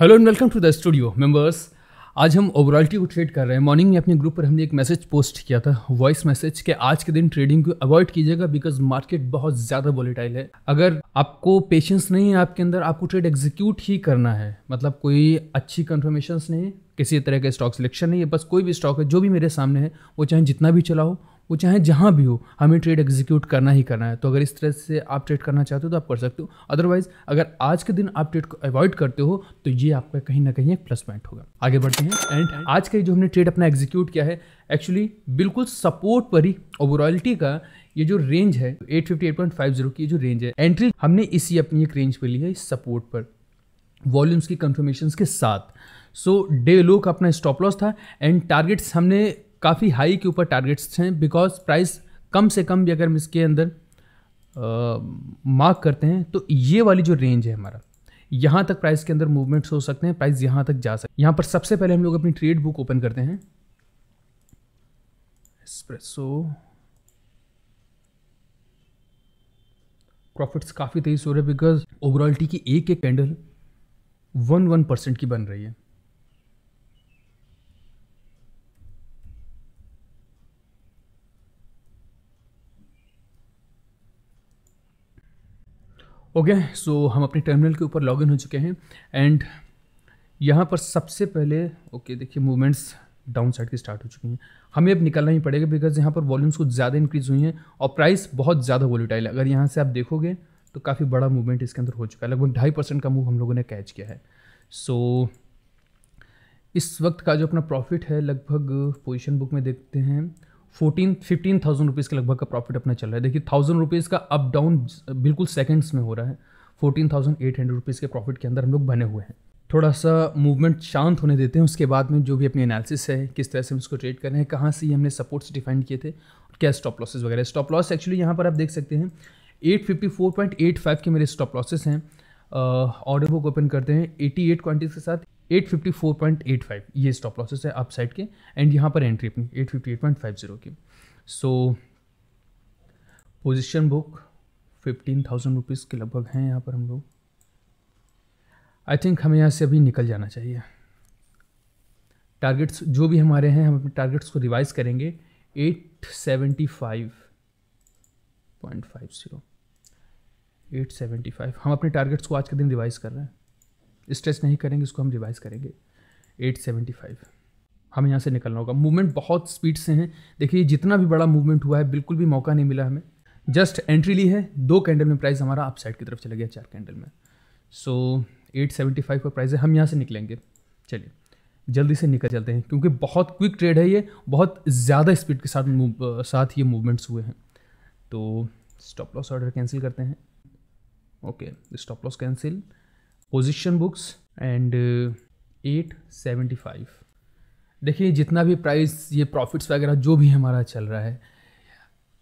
Hello and welcome to the studio members आज हम ओवरऑल्टी को ट्रेड कर रहे हैं मॉर्निंग में अपने ग्रुप पर हमने एक मैसेज पोस्ट किया था वॉइस मैसेज के आज के दिन ट्रेडिंग को अवॉइड कीजिएगा बिकॉज मार्केट बहुत ज़्यादा वॉलीटाइल है अगर आपको पेशेंस नहीं है आपके अंदर आपको ट्रेड एग्जीक्यूट ही करना है मतलब कोई अच्छी कन्फर्मेशन नहीं है किसी तरह का स्टॉक सिलेक्शन नहीं है बस कोई भी स्टॉक है जो भी मेरे सामने है वो चाहे जितना भी चलाओ वो चाहे जहाँ भी हो हमें ट्रेड एग्जीक्यूट करना ही करना है तो अगर इस तरह से आप ट्रेड करना चाहते हो तो आप कर सकते हो अदरवाइज अगर आज के दिन आप ट्रेड को अवॉइड करते हो तो ये आपका कहीं ना कहीं एक प्लस पॉइंट होगा आगे बढ़ते हैं एंड आज का जो हमने ट्रेड अपना एग्जीक्यूट किया है एक्चुअली बिल्कुल सपोर्ट पर ही ओवरऑलिटी का ये जो रेंज है एट की जो रेंज है एंट्री हमने इसी अपनी एक रेंज पर ली है इस सपोर्ट पर वॉल्यूम्स की कंफर्मेशन के साथ सो डे लो का अपना स्टॉप लॉस था एंड टारगेट्स हमने काफ़ी हाई के ऊपर टारगेट्स हैं बिकॉज प्राइस कम से कम भी अगर हम इसके अंदर मार्क करते हैं तो ये वाली जो रेंज है हमारा यहाँ तक प्राइस के अंदर मूवमेंट्स हो सकते हैं प्राइस यहाँ तक जा सकते हैं यहाँ पर सबसे पहले हम लोग अपनी ट्रेड बुक ओपन करते हैं एस्प्रेसो प्रॉफिट्स काफ़ी तेज़ हो रहे हैं बिकॉज ओवरऑल टी की एक एक कैंडल वन वन परसेंट की बन रही है ओके okay, सो so हम अपने टर्मिनल के ऊपर लॉगिन हो चुके हैं एंड यहाँ पर सबसे पहले ओके okay, देखिए मूवमेंट्स डाउन साइड की स्टार्ट हो चुकी हैं हमें अब निकलना ही पड़ेगा बिकॉज यहाँ पर वॉल्यूम्स कुछ ज़्यादा इंक्रीज़ हुई हैं और प्राइस बहुत ज़्यादा वॉलीटाइल है अगर यहाँ से आप देखोगे तो काफ़ी बड़ा मूवमेंट इसके अंदर हो चुका है लगभग ढाई परसेंट का मूव हम लोगों ने कैच किया है सो so, इस वक्त का जो अपना प्रॉफिट है लगभग पोजिशन बुक में देखते हैं फोर्टीन फिफ्टीन थाउजेंड रुपीज़ के लगभग का प्रॉफिट अपना चल रहा है देखिए थाउजेंड रुपीज़ का अप डाउन बिल्कुल सेकेंड्स में हो रहा है fourteen thousand eight hundred rupees के प्रॉफिट के अंदर हम लोग बने हुए हैं थोड़ा सा मूवमेंट शांत होने देते हैं उसके बाद में जो भी अपनी एनालिसिस है किस तरह से हम इसको ट्रेड कर रहे हैं कहाँ से हमने सपोर्ट्स डिफाइन किए थे क्या स्टॉप लॉसेज वगैरह स्टॉप लॉस एक्चुअली यहाँ पर आप देख सकते हैं eight eight fifty four point five के मेरे स्टॉप लॉसेस हैं ऑर्डर बुक ओपन करते हैं एट क्वांटिटीज के साथ 854.85 ये स्टॉप लॉसेस है अपसाइड साइड के एंड यहाँ पर एंट्री अपनी 858.50 की so position book fifteen thousand rupees के लगभग हैं यहाँ पर हम लोग आई थिंक हमें यहाँ से अभी निकल जाना चाहिए टारगेट्स जो भी हमारे हैं हम अपने टारगेट्स को रिवाइज करेंगे eight seventy five point five zero eight seventy five हम अपने टारगेट्स को आज के दिन रिवाइज कर रहे हैं स्ट्रेस नहीं करेंगे इसको हम रिवाइज करेंगे 875 हमें यहाँ से निकलना होगा मूवमेंट बहुत स्पीड से हैं देखिए जितना भी बड़ा मूवमेंट हुआ है बिल्कुल भी मौका नहीं मिला हमें जस्ट एंट्री ली है दो कैंडल में प्राइस हमारा आप साइड की तरफ चला गया चार कैंडल में सो एट सेवेंटी फाइव का प्राइस है हम यहाँ से निकलेंगे चलिए जल्दी से निकल चलते हैं क्योंकि बहुत क्विक ट्रेड है ये बहुत ज़्यादा स्पीड के साथ साथ ये मूवमेंट्स हुए हैं तो स्टॉप लॉस ऑर्डर कैंसिल करते हैं okay stop loss cancel position books and eight seventy five देखिए जितना भी प्राइस ये प्रॉफिट्स वगैरह जो भी हमारा चल रहा है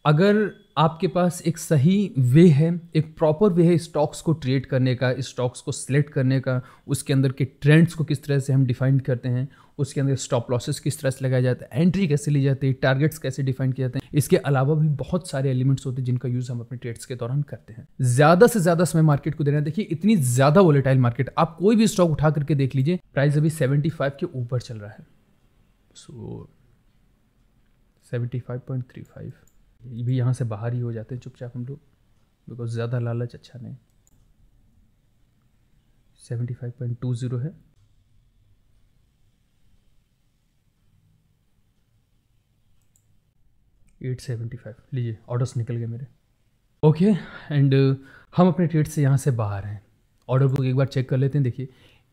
अगर आपके पास एक सही वे है एक प्रॉपर वे है स्टॉक्स को ट्रेड करने का स्टॉक्स को सिलेक्ट करने का उसके अंदर के ट्रेंड्स को किस तरह से हम डिफाइन करते हैं उसके अंदर स्टॉप लॉसेस किस तरह से लगाया जाता है एंट्री कैसे ली जाती है टारगेट्स कैसे डिफाइन किए जाते हैं इसके अलावा भी बहुत सारे एलिमेंट्स होते हैं जिनका यूज़ हम अपने ट्रेड्स के दौरान करते हैं ज़्यादा से ज़्यादा समय मार्केट को दे रहे हैं देखिए इतनी ज़्यादा वोलेटाइल मार्केट आप कोई भी स्टॉक उठा करके देख लीजिए प्राइस अभी सेवेंटी के ऊपर चल रहा है so seventy five point three five भी यहाँ से बाहर ही हो जाते हैं चुपचाप हम लोग बिकॉज ज़्यादा लालच अच्छा नहीं seventy five point two zero है एट सेवेंटी फाइव लीजिए ऑर्डर्स निकल गए मेरे ओके okay, एंड हम अपने ट्रेड से यहाँ से बाहर हैं ऑर्डर बुक एक बार चेक कर लेते हैं देखिए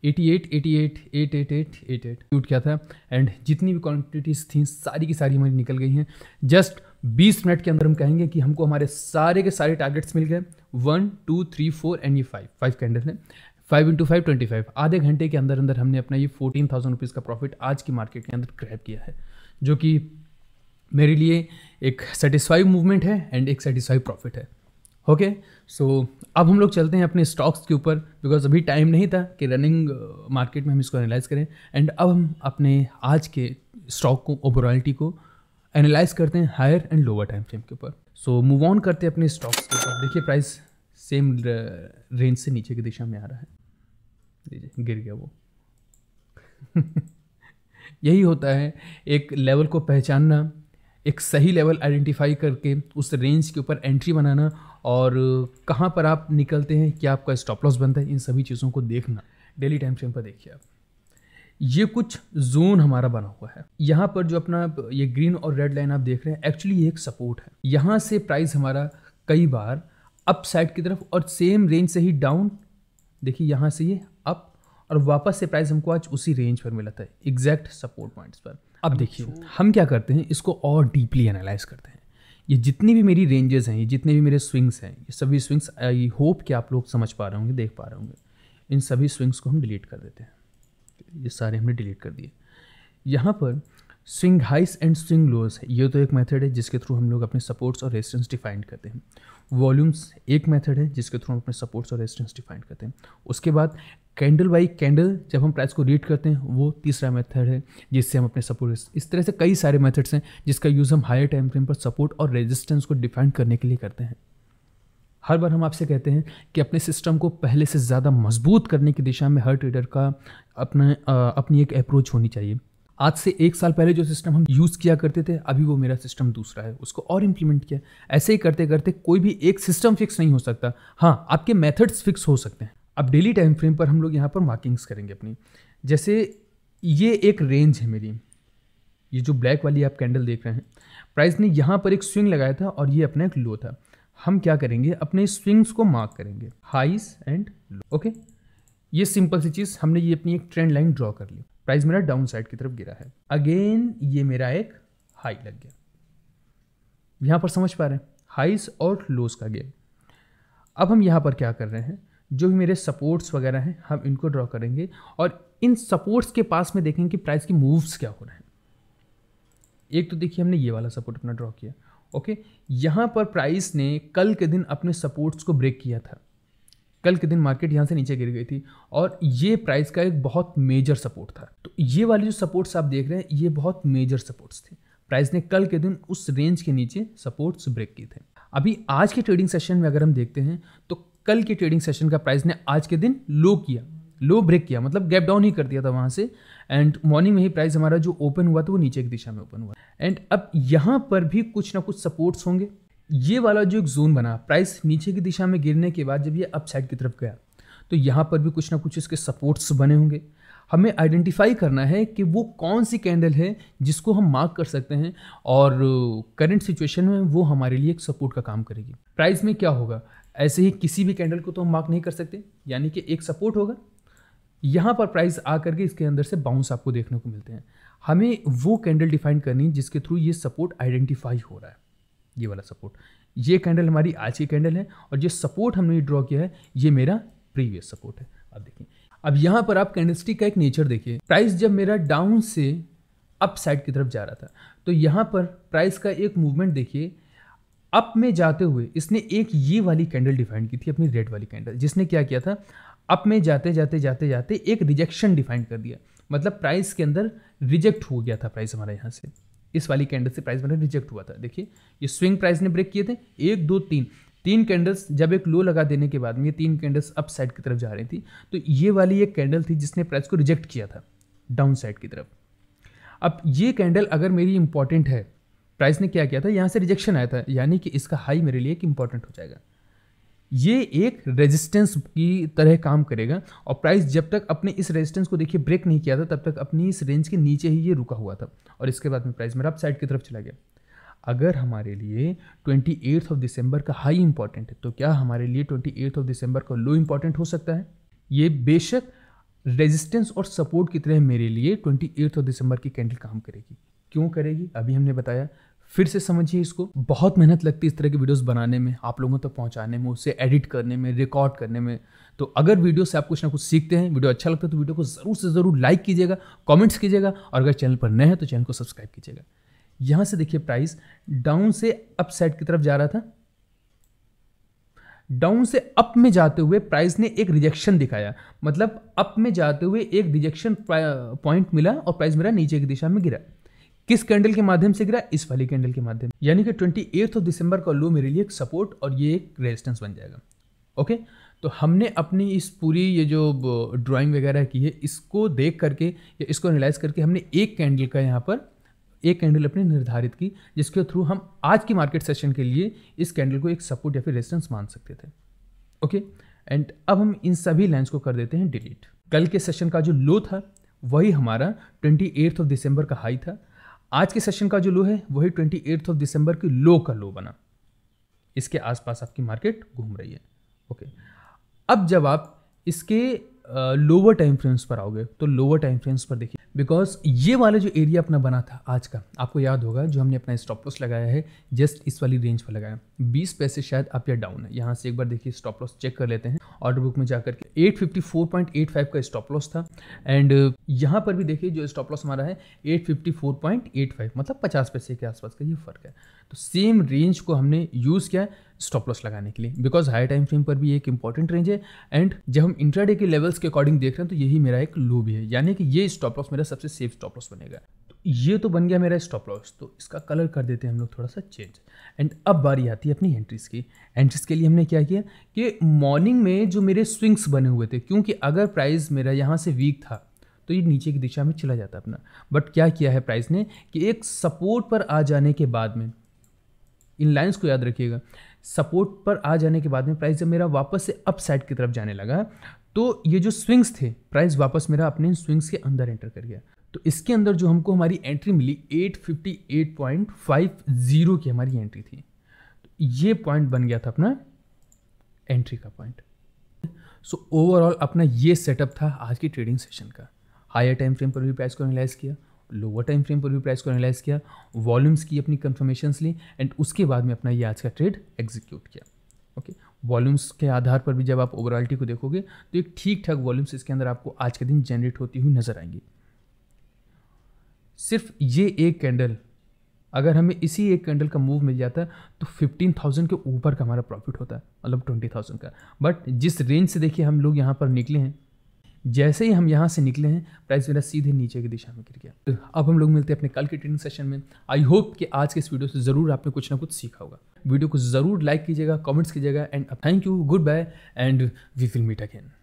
eighty eighty eight eight eight eight eight eight 88 क्या था एंड जितनी भी क्वांटिटीज़ थी सारी की सारी हमारी निकल गई हैं जस्ट बीस मिनट के अंदर हम कहेंगे कि हमको हमारे सारे के सारे टारगेट्स मिल गए one two three four and ये फाइव फाइव कैंडल्स हैं five into five twenty five आधे घंटे के अंदर अंदर हमने अपना ये फोर्टीन थाउजेंड रुपीज़ का प्रॉफिट आज की मार्केट के अंदर क्रैप किया है जो कि मेरे लिए एक सेटिस्फाइव मूवमेंट है एंड एक सेटिस्फाइव प्रॉफिट है ओके सो so, अब हम लोग चलते हैं अपने स्टॉक्स के ऊपर बिकॉज अभी टाइम नहीं था कि रनिंग मार्केट uh, में हम इसको एनालाइज करें एंड अब हम अपने आज के स्टॉक को ओवरऑलिटी को एनालाइज करते हैं higher and lower time frame के ऊपर सो मूव ऑन करते हैं अपने स्टॉक्स के ऊपर देखिए प्राइस सेम रेंज से नीचे की दिशा में आ रहा है देखिए गिर गया वो यही होता है एक लेवल को पहचानना एक सही लेवल आइडेंटिफाई करके उस रेंज के ऊपर एंट्री बनाना और कहाँ पर आप निकलते हैं क्या आपका स्टॉप लॉस बनता है इन सभी चीज़ों को देखना डेली टाइम फ्रेम पर देखिए आप ये कुछ जोन हमारा बना हुआ है यहाँ पर जो अपना ये ग्रीन और रेड लाइन आप देख रहे हैं एक्चुअली ये एक सपोर्ट है यहाँ से प्राइस हमारा कई बार अप साइड की तरफ और सेम रेंज से ही डाउन देखिए यहाँ से ये अप और वापस से प्राइस हमको आज उसी रेंज पर मिला था एग्जैक्ट सपोर्ट पॉइंट्स पर अब देखिए अच्छा। हम क्या करते हैं इसको और डीपली एनालाइज करते हैं ये जितनी भी मेरी रेंजेस हैं ये जितने भी मेरे स्विंग्स हैं ये सभी स्विंग्स आई होप कि आप लोग समझ पा रहे होंगे देख पा रहे होंगे इन सभी स्विंग्स को हम डिलीट कर देते हैं ये सारे हमने डिलीट कर दिए यहाँ पर स्विंग हाइस एंड स्विंग लोअर्स है ये तो एक मेथड है जिसके थ्रू हम लोग अपने सपोर्ट्स और रेजिस्टेंस डिफाइन करते हैं वॉल्यूम्स एक मेथड है जिसके थ्रू हम अपने सपोर्ट्स और रेजिस्टेंस डिफाइन करते हैं उसके बाद कैंडल बाई कैंडल जब हम प्राइस को रीड करते हैं वो तीसरा मेथड है जिससे हम अपने सपोर्ट इस तरह से कई सारे मेथड्स हैं जिसका यूज़ हम हायर टाइम फ्रेम पर सपोर्ट और रेजिस्टेंस को डिफाइन करने के लिए करते हैं हर बार हम आपसे कहते हैं कि अपने सिस्टम को पहले से ज़्यादा मजबूत करने की दिशा में हर ट्रेडर का अपने अपनी एक अप्रोच होनी चाहिए आज से एक साल पहले जो सिस्टम हम यूज़ किया करते थे अभी वो मेरा सिस्टम दूसरा है उसको और इम्प्लीमेंट किया ऐसे ही करते करते कोई भी एक सिस्टम फिक्स नहीं हो सकता हाँ आपके मेथड्स फिक्स हो सकते हैं अब डेली टाइम फ्रेम पर हम लोग यहाँ पर मार्किंग्स करेंगे अपनी जैसे ये एक रेंज है मेरी ये जो ब्लैक वाली आप कैंडल देख रहे हैं प्राइस ने यहाँ पर एक स्विंग लगाया था और ये अपना एक लो था हम क्या करेंगे अपने स्विंग्स को मार्क करेंगे हाइस एंड लो ओके ये सिंपल सी चीज़ हमने ये अपनी एक ट्रेंड लाइन ड्रॉ कर ली प्राइस मेरा डाउन साइड की तरफ गिरा है अगेन ये मेरा एक हाई लग गया यहाँ पर समझ पा रहे हैं हाइस और लोस का गेम अब हम यहाँ पर क्या कर रहे हैं जो भी मेरे सपोर्ट्स वगैरह हैं हम इनको ड्रॉ करेंगे और इन सपोर्ट्स के पास में देखेंगे कि प्राइस की मूव्स क्या हो रहे हैं एक तो देखिए हमने ये वाला सपोर्ट अपना ड्रॉ किया ओके यहाँ पर प्राइस ने कल के दिन अपने सपोर्ट्स को ब्रेक किया था कल के दिन मार्केट यहाँ से नीचे गिर गई थी और ये प्राइस का एक बहुत मेजर सपोर्ट था तो ये वाली जो सपोर्ट्स आप देख रहे हैं ये बहुत मेजर सपोर्ट्स थे प्राइस ने कल के दिन उस रेंज के नीचे सपोर्ट्स ब्रेक किए थे अभी आज के ट्रेडिंग सेशन में अगर हम देखते हैं तो कल के ट्रेडिंग सेशन का प्राइस ने आज के दिन लो किया लो ब्रेक किया मतलब गैप डाउन ही कर दिया था वहाँ से एंड मॉर्निंग में ही प्राइस हमारा जो ओपन हुआ था वो नीचे की दिशा में ओपन हुआ एंड अब यहाँ पर भी कुछ ना कुछ सपोर्ट्स होंगे ये वाला जो एक जोन बना प्राइस नीचे की दिशा में गिरने के बाद जब ये अपसाइड की तरफ गया तो यहाँ पर भी कुछ ना कुछ इसके सपोर्ट्स बने होंगे हमें आइडेंटिफाई करना है कि वो कौन सी कैंडल है जिसको हम मार्क कर सकते हैं और करंट सिचुएशन में वो हमारे लिए एक सपोर्ट का काम करेगी प्राइस में क्या होगा ऐसे ही किसी भी कैंडल को तो हम मार्क नहीं कर सकते यानी कि एक सपोर्ट होगा यहाँ पर प्राइस आकर के इसके अंदर से बाउंस आपको देखने को मिलते हैं हमें वो कैंडल डिफाइन करनी जिसके थ्रू ये सपोर्ट आइडेंटिफाई हो रहा है ये वाला सपोर्ट ये कैंडल हमारी आज की कैंडल है और जो सपोर्ट हमने ड्रॉ किया है ये मेरा प्रीवियस सपोर्ट है आप देखिए अब यहाँ पर आप कैंडलस्टिक का एक नेचर देखिए प्राइस जब मेरा डाउन से अप साइड की तरफ जा रहा था तो यहाँ पर प्राइस का एक मूवमेंट देखिए अप में जाते हुए इसने एक ये वाली कैंडल डिफाइन की थी अपनी रेड वाली कैंडल जिसने क्या किया था अप में जाते जाते जाते जाते एक रिजेक्शन डिफाइन कर दिया मतलब प्राइस के अंदर रिजेक्ट हो गया था प्राइस हमारा यहाँ से इस वाली कैंडल से प्राइस मेरा रिजेक्ट हुआ था देखिए ये स्विंग प्राइस ने ब्रेक किए थे एक दो तीन तीन कैंडल्स जब एक लो लगा देने के बाद में ये तीन कैंडल्स अप साइड की तरफ जा रही थी तो ये वाली एक कैंडल थी जिसने प्राइस को रिजेक्ट किया था डाउन साइड की तरफ अब ये कैंडल अगर मेरी इंपॉर्टेंट है प्राइस ने क्या किया था यहाँ से रिजेक्शन आया था यानी कि इसका हाई मेरे लिए एक इंपॉर्टेंट हो जाएगा ये एक रेजिस्टेंस की तरह काम करेगा और प्राइस जब तक अपने इस रेजिस्टेंस को देखिए ब्रेक नहीं किया था तब तक अपनी इस रेंज के नीचे ही ये रुका हुआ था और इसके बाद में प्राइस मेरा अप साइड की तरफ चला गया अगर हमारे लिए ट्वेंटी एट्थ ऑफ दिसंबर का हाई इंपॉर्टेंट है तो क्या हमारे लिए ट्वेंटी एट्थ ऑफ दिसंबर का लो इंपॉर्टेंट हो सकता है ये बेशक रेजिस्टेंस और सपोर्ट की तरह मेरे लिए ट्वेंटी एट्थ ऑफ दिसंबर की कैंडल काम करेगी क्यों करेगी अभी हमने बताया फिर से समझिए इसको बहुत मेहनत लगती है इस तरह की वीडियोस बनाने में आप लोगों तक तो पहुंचाने में उसे एडिट करने में रिकॉर्ड करने में तो अगर वीडियो से आप कुछ ना कुछ सीखते हैं वीडियो अच्छा लगता है तो वीडियो को ज़रूर से ज़रूर लाइक कीजिएगा कॉमेंट्स कीजिएगा और अगर चैनल पर नए हैं तो चैनल को सब्सक्राइब कीजिएगा यहाँ से देखिए प्राइस डाउन से अप साइड की तरफ जा रहा था डाउन से अप में जाते हुए प्राइस ने एक रिजेक्शन दिखाया मतलब अप में जाते हुए एक रिजेक्शन पॉइंट मिला और प्राइस मेरा नीचे की दिशा में गिरा किस कैंडल के माध्यम से गिरा इस वाली कैंडल के माध्यम यानी कि ट्वेंटी एट्थ ऑफ दिसंबर का लो मेरे लिए एक सपोर्ट और ये एक रेजिस्टेंस बन जाएगा ओके तो हमने अपनी इस पूरी ये जो ड्राइंग वगैरह की है इसको देख करके या इसको एनालाइज करके हमने एक कैंडल का यहाँ पर एक कैंडल अपनी निर्धारित की जिसके थ्रू हम आज की मार्केट सेशन के लिए इस कैंडल को एक सपोर्ट या फिर रेजिस्टेंस मान सकते थे ओके एंड अब हम इन सभी लाइन्स को कर देते हैं डिलीट कल के सेशन का जो लो था वही हमारा ट्वेंटी एट्थ ऑफ दिसंबर का हाई था आज के सेशन का जो लो है वही ट्वेंटी एट्थ ऑफ दिसंबर की लो का लो बना इसके आसपास आपकी मार्केट घूम रही है ओके अब जब आप इसके लोअर टाइम फ्रेम्स पर आओगे तो लोअर टाइम फ्रेम्स पर देखिए बिकॉज ये वाला जो एरिया अपना बना था आज का आपको याद होगा जो हमने अपना स्टॉप लॉस लगाया है जस्ट इस वाली रेंज पर लगाया बीस पैसे शायद आप या डाउन है यहाँ से एक बार देखिए स्टॉप लॉस चेक कर लेते हैं ऑर्डर बुक में जाकर के 854.85 का स्टॉप लॉस था एंड uh, यहाँ पर भी देखिए जो स्टॉप लॉस हमारा है 854.85 मतलब 50 पैसे के आसपास का ये फर्क है तो सेम रेंज को हमने यूज़ किया स्टॉप लॉस लगाने के लिए बिकॉज हाई टाइम फ्रेम पर भी एक इंपॉर्टेंट रेंज है एंड जब हम इंट्राडे के लेवल्स के अकॉर्डिंग देख रहे हैं तो यही मेरा एक लो भी है यानी कि ये स्टॉप लॉस मेरा सबसे सेफ स्टॉप लॉस बनेगा ये तो बन गया मेरा स्टॉप लॉस तो इसका कलर कर देते हैं हम लोग थोड़ा सा चेंज एंड अब बारी आती है अपनी एंट्रीज़ की एंट्रीज़ के लिए हमने क्या किया कि मॉर्निंग में जो मेरे स्विंग्स बने हुए थे क्योंकि अगर प्राइस मेरा यहाँ से वीक था तो ये नीचे की दिशा में चला जाता अपना बट क्या किया है प्राइस ने कि एक सपोर्ट पर आ जाने के बाद में इन लाइन्स को याद रखिएगा सपोर्ट पर आ जाने के बाद में प्राइस जब मेरा वापस से अप साइड की तरफ जाने लगा तो ये जो स्विंग्स थे प्राइस वापस मेरा अपने स्विंग्स के अंदर एंटर कर गया तो इसके अंदर जो हमको हमारी एंट्री मिली 858.50 की हमारी एंट्री थी तो ये पॉइंट बन गया था अपना एंट्री का पॉइंट सो ओवरऑल अपना ये सेटअप था आज की ट्रेडिंग सेशन का हायर टाइम फ्रेम पर भी प्राइस को एनालाइज किया लोअर टाइम फ्रेम पर भी प्राइस को एनालाइज किया वॉल्यूम्स की अपनी कन्फर्मेशन ली एंड उसके बाद में अपना ये आज का ट्रेड एग्जीक्यूट किया ओके okay. वॉल्यूम्स के आधार पर भी जब आप ओवरऑलिटी को देखोगे तो एक ठीक ठाक वॉल्यूम्स इसके अंदर आपको आज के दिन जनरेट होती हुई नजर आएंगी सिर्फ ये एक कैंडल अगर हमें इसी एक कैंडल का मूव मिल जाता है तो फिफ्टीन थाउजेंड के ऊपर का हमारा प्रॉफिट होता है मतलब ट्वेंटी थाउजेंड का बट जिस रेंज से देखिए हम लोग यहाँ पर निकले हैं जैसे ही हम यहाँ से निकले हैं प्राइस मेरा सीधे नीचे की दिशा में गिर गया तो अब हम लोग मिलते हैं अपने कल के ट्रेनिंग सेशन में आई होप कि आज के इस वीडियो से ज़रूर आपने कुछ ना कुछ सीखा होगा वीडियो को ज़रूर लाइक कीजिएगा कमेंट्स कीजिएगा and thank you good bye and we will meet again